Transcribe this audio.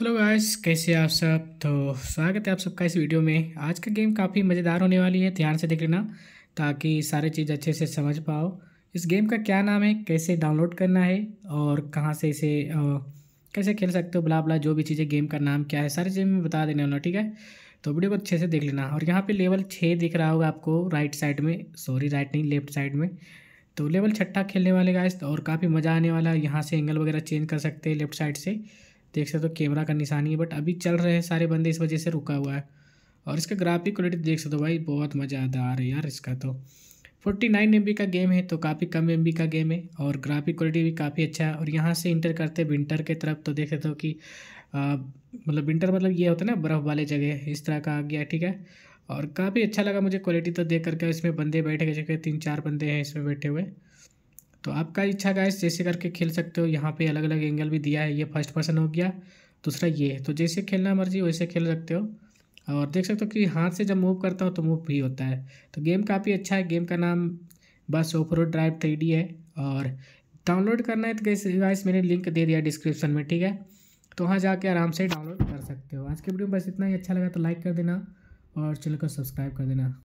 hello guys कैसे आप सब तो स्वागत है आप सबका इस वीडियो में आज का गेम काफ़ी मज़ेदार होने वाली है ध्यान से देख लेना ताकि सारे चीज़ अच्छे से समझ पाओ इस गेम का क्या नाम है कैसे डाउनलोड करना है और कहाँ से इसे आ, कैसे खेल सकते हो बुला बुला जो भी चीज़ें गेम का नाम क्या है सारी चीज़ें मैं बता देने वाला ठीक है तो वीडियो को अच्छे से देख लेना और यहाँ पर लेवल छः दिख रहा होगा आपको राइट साइड में सॉरी राइट नहीं लेफ्ट साइड में तो लेवल छठा खेलने वाले गाइस और काफ़ी मज़ा आने वाला है यहाँ से एंगल वगैरह चेंज कर सकते हैं लेफ्ट साइड से देख सकते हो तो कैमरा का निशानी है बट अभी चल रहे हैं सारे बंदे इस वजह से रुका हुआ है और इसका ग्राफिक क्वालिटी देख सकते हो तो भाई बहुत रहा है यार इसका तो फोर्टी नाइन एम का गेम है तो काफ़ी कम एम का गेम है और ग्राफिक क्वालिटी भी काफ़ी अच्छा है और यहाँ से इंटर करते विंटर के तरफ तो देख सकते हो कि मतलब विंटर मतलब ये होता है ना बर्फ़ वाले जगह इस तरह का आ गया ठीक है और काफ़ी अच्छा लगा मुझे क्वालिटी तो देख करके इसमें बंदे बैठे गए तीन चार बंदे हैं इसमें बैठे हुए तो आपका इच्छा गाइस जैसे करके खेल सकते हो यहाँ पे अलग अलग एंगल भी दिया है ये फर्स्ट पर्सन हो गया दूसरा ये तो जैसे खेलना मर्जी वैसे खेल सकते हो और देख सकते हो कि हाथ से जब मूव करता हूँ तो मूव भी होता है तो गेम काफ़ी अच्छा है गेम का नाम बस ऑफ रोड ड्राइव थ्री है और डाउनलोड करना है तो गैस गाइस मैंने लिंक दे दिया डिस्क्रिप्शन में ठीक है तो वहाँ जाके आराम से डाउनलोड कर सकते हो आज के वीडियो बस इतना ही अच्छा लगा तो लाइक कर देना और चैनल को सब्सक्राइब कर देना